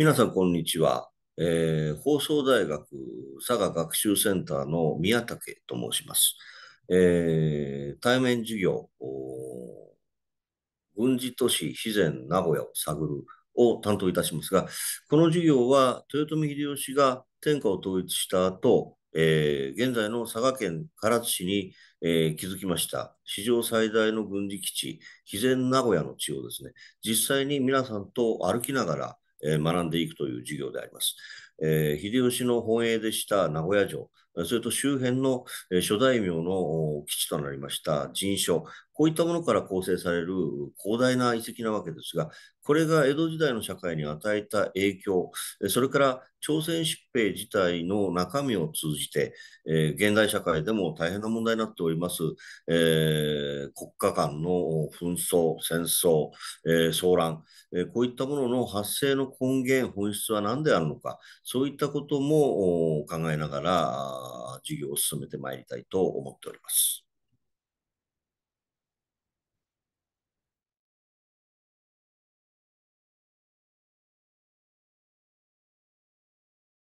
皆さん、こんにちは。えー、放送大学佐賀学習センターの宮武と申します。えー、対面授業、軍事都市肥前名古屋を探るを担当いたしますが、この授業は豊臣秀吉が天下を統一した後、えー、現在の佐賀県唐津市に、えー、築きました史上最大の軍事基地、肥前名古屋の地をですね、実際に皆さんと歩きながら、学んでいくという授業であります。えー、秀吉の本営でした名古屋城、それと周辺の諸大名の基地となりました陣所、こういったものから構成される広大な遺跡なわけですが、これが江戸時代の社会に与えた影響、それから朝鮮疾病自体の中身を通じて、えー、現代社会でも大変な問題になっております、えー、国家間の紛争、戦争、えー、騒乱、えこういったものの発生の根源、本質は何であるのか、そういったことも考えながら、授業を進めてまいりたいと思っております。